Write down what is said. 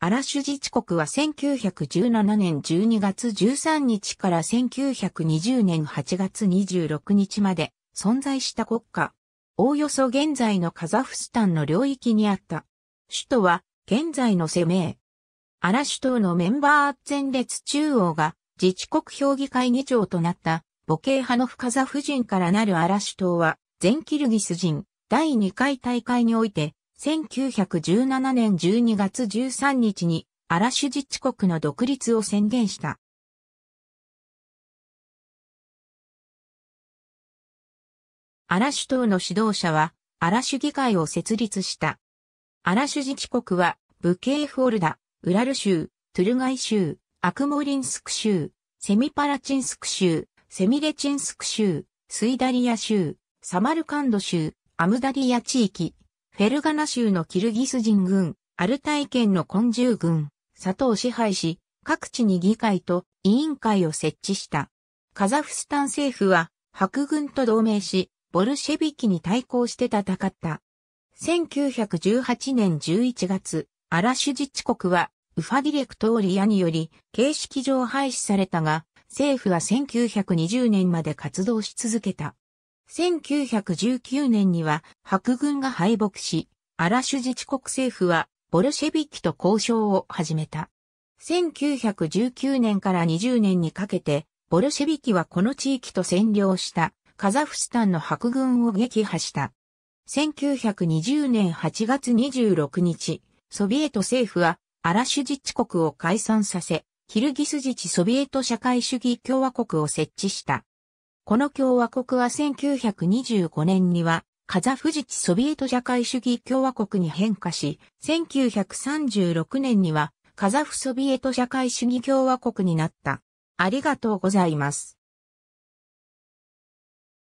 アラシュ自治国は1917年12月13日から1920年8月26日まで存在した国家。おおよそ現在のカザフスタンの領域にあった。首都は現在のセメアラシュ島のメンバー前列中央が自治国評議会議長となった母系派のフカザフ人からなるアラシュ島は全キルギス人第2回大会において1917年12月13日にアラシュ自治国の独立を宣言した。アラシュ党の指導者は、アラシュ議会を設立した。アラシュ自治国は、武慶フォルダ、ウラル州、トゥルガイ州、アクモリンスク州、セミパラチンスク州、セミレチンスク州、スイダリア州、サマルカンド州、アムダリア地域、フェルガナ州のキルギス人軍、アルタイ県の根獣軍、佐藤支配し、各地に議会と委員会を設置した。カザフスタン政府は、白軍と同盟し、ボルシェビキに対抗して戦った。1918年11月、アラシュッチ国は、ウファディレクトーリアにより、形式上廃止されたが、政府は1920年まで活動し続けた。1919年には白軍が敗北し、アラシュ自治国政府はボルシェビッキと交渉を始めた。1919年から20年にかけて、ボルシェビキはこの地域と占領したカザフスタンの白軍を撃破した。1920年8月26日、ソビエト政府はアラシュ自治国を解散させ、キルギス自治ソビエト社会主義共和国を設置した。この共和国は1925年には、カザフジチソビエト社会主義共和国に変化し、1936年には、カザフソビエト社会主義共和国になった。ありがとうございます。